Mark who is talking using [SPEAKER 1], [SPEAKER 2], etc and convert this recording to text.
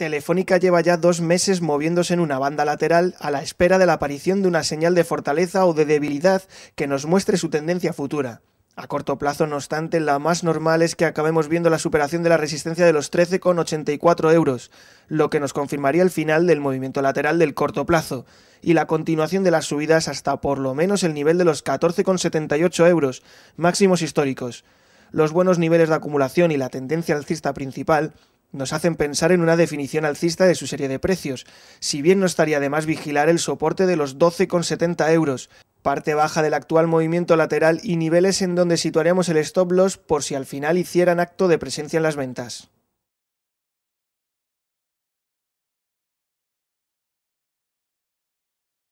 [SPEAKER 1] Telefónica lleva ya dos meses moviéndose en una banda lateral a la espera de la aparición de una señal de fortaleza o de debilidad que nos muestre su tendencia futura. A corto plazo, no obstante, la más normal es que acabemos viendo la superación de la resistencia de los 13,84 euros, lo que nos confirmaría el final del movimiento lateral del corto plazo, y la continuación de las subidas hasta por lo menos el nivel de los 14,78 euros, máximos históricos. Los buenos niveles de acumulación y la tendencia alcista principal nos hacen pensar en una definición alcista de su serie de precios, si bien no estaría de más vigilar el soporte de los 12,70 euros, parte baja del actual movimiento lateral y niveles en donde situaríamos el stop loss por si al final hicieran acto de presencia en las ventas.